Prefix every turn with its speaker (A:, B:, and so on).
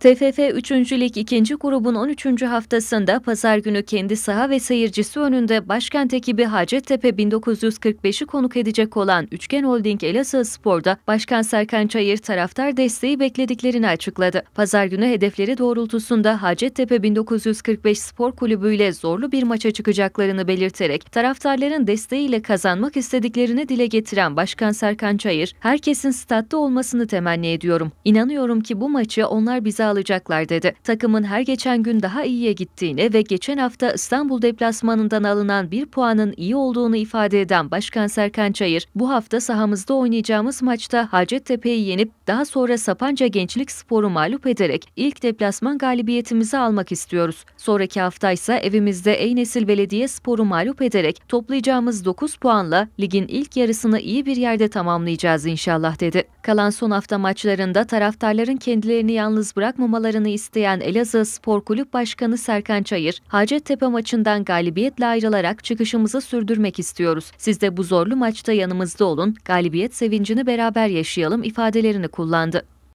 A: TFF 3. Lig 2. grubun 13. haftasında pazar günü kendi saha ve seyircisi önünde başkent ekibi Hacettepe 1945'i konuk edecek olan Üçgen Holding Elazığ Spor'da Başkan Serkan Çayır taraftar desteği beklediklerini açıkladı. Pazar günü hedefleri doğrultusunda Hacettepe 1945 Spor Kulübü ile zorlu bir maça çıkacaklarını belirterek taraftarların desteğiyle kazanmak istediklerini dile getiren Başkan Serkan Çayır, herkesin statta olmasını temenni ediyorum. İnanıyorum ki bu maçı onlar bize imzalayacaklar dedi. Takımın her geçen gün daha iyiye gittiğini ve geçen hafta İstanbul deplasmanından alınan bir puanın iyi olduğunu ifade eden Başkan Serkan Çayır, bu hafta sahamızda oynayacağımız maçta Hacettepe'yi yenip daha sonra Sapanca Gençlik Sporu mağlup ederek ilk deplasman galibiyetimizi almak istiyoruz. Sonraki hafta ise evimizde Eynesil Belediye Sporu mağlup ederek toplayacağımız 9 puanla ligin ilk yarısını iyi bir yerde tamamlayacağız inşallah dedi. Kalan son hafta maçlarında taraftarların kendilerini yalnız bırak bırakmamalarını isteyen Elazığ Spor Kulüp Başkanı Serkan Çayır, Hacettepe maçından galibiyetle ayrılarak çıkışımızı sürdürmek istiyoruz. Siz de bu zorlu maçta yanımızda olun, galibiyet sevincini beraber yaşayalım ifadelerini kullandı.